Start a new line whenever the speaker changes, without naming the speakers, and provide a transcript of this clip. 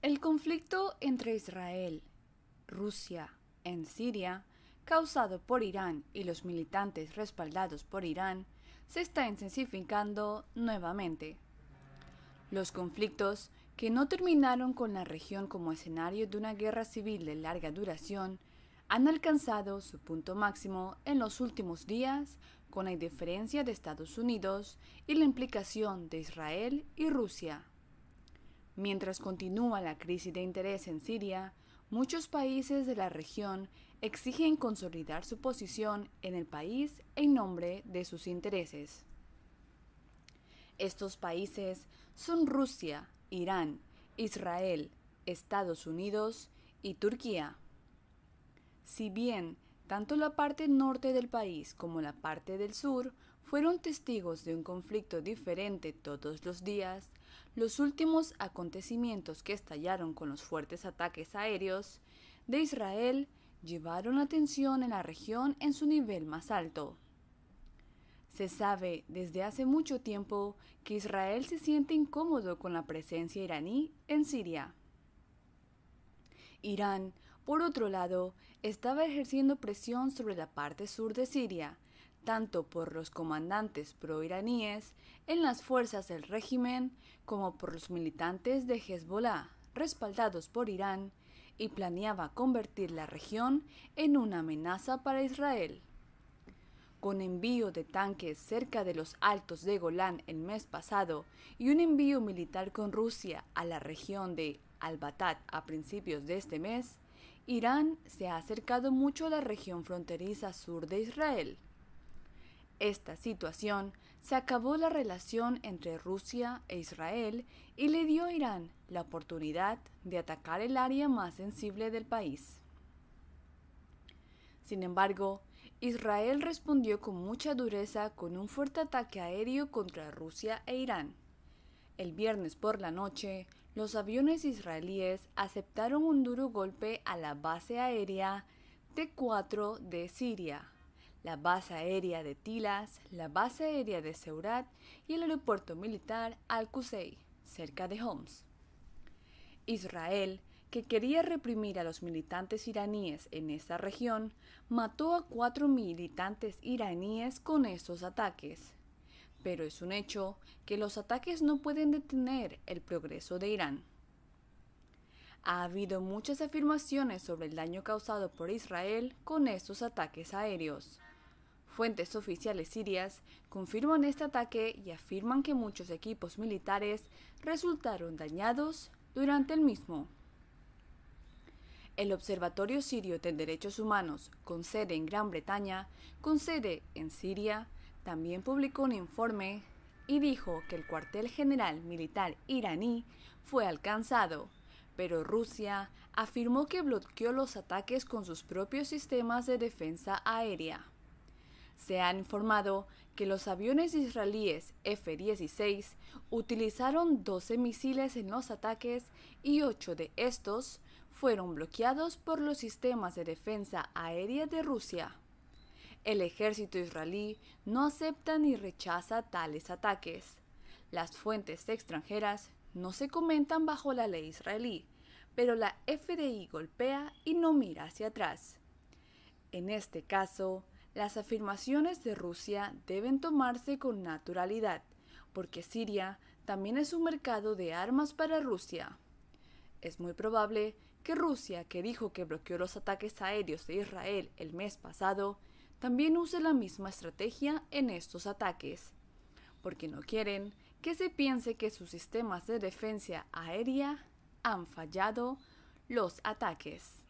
El conflicto entre Israel, Rusia en Siria, causado por Irán y los militantes respaldados por Irán, se está intensificando nuevamente. Los conflictos, que no terminaron con la región como escenario de una guerra civil de larga duración, han alcanzado su punto máximo en los últimos días con la indiferencia de Estados Unidos y la implicación de Israel y Rusia. Mientras continúa la crisis de interés en Siria, muchos países de la región exigen consolidar su posición en el país en nombre de sus intereses. Estos países son Rusia, Irán, Israel, Estados Unidos y Turquía. Si bien tanto la parte norte del país como la parte del sur fueron testigos de un conflicto diferente todos los días, los últimos acontecimientos que estallaron con los fuertes ataques aéreos de Israel llevaron la tensión en la región en su nivel más alto. Se sabe desde hace mucho tiempo que Israel se siente incómodo con la presencia iraní en Siria. Irán, por otro lado, estaba ejerciendo presión sobre la parte sur de Siria, tanto por los comandantes proiraníes en las fuerzas del régimen como por los militantes de Hezbollah, respaldados por Irán, y planeaba convertir la región en una amenaza para Israel. Con envío de tanques cerca de los altos de Golán el mes pasado y un envío militar con Rusia a la región de Al-Batat a principios de este mes, Irán se ha acercado mucho a la región fronteriza sur de Israel esta situación se acabó la relación entre Rusia e Israel y le dio a Irán la oportunidad de atacar el área más sensible del país. Sin embargo, Israel respondió con mucha dureza con un fuerte ataque aéreo contra Rusia e Irán. El viernes por la noche, los aviones israelíes aceptaron un duro golpe a la base aérea T-4 de Siria, la base aérea de Tilas, la base aérea de Seurat y el aeropuerto militar al qusay cerca de Homs. Israel, que quería reprimir a los militantes iraníes en esa región, mató a cuatro militantes iraníes con estos ataques. Pero es un hecho que los ataques no pueden detener el progreso de Irán. Ha habido muchas afirmaciones sobre el daño causado por Israel con estos ataques aéreos. Fuentes oficiales sirias confirman este ataque y afirman que muchos equipos militares resultaron dañados durante el mismo. El Observatorio Sirio de Derechos Humanos, con sede en Gran Bretaña, con sede en Siria, también publicó un informe y dijo que el cuartel general militar iraní fue alcanzado, pero Rusia afirmó que bloqueó los ataques con sus propios sistemas de defensa aérea. Se ha informado que los aviones israelíes F-16 utilizaron 12 misiles en los ataques y 8 de estos fueron bloqueados por los sistemas de defensa aérea de Rusia. El ejército israelí no acepta ni rechaza tales ataques. Las fuentes extranjeras no se comentan bajo la ley israelí, pero la FDI golpea y no mira hacia atrás. En este caso, las afirmaciones de Rusia deben tomarse con naturalidad, porque Siria también es un mercado de armas para Rusia. Es muy probable que Rusia, que dijo que bloqueó los ataques aéreos de Israel el mes pasado, también use la misma estrategia en estos ataques, porque no quieren que se piense que sus sistemas de defensa aérea han fallado los ataques.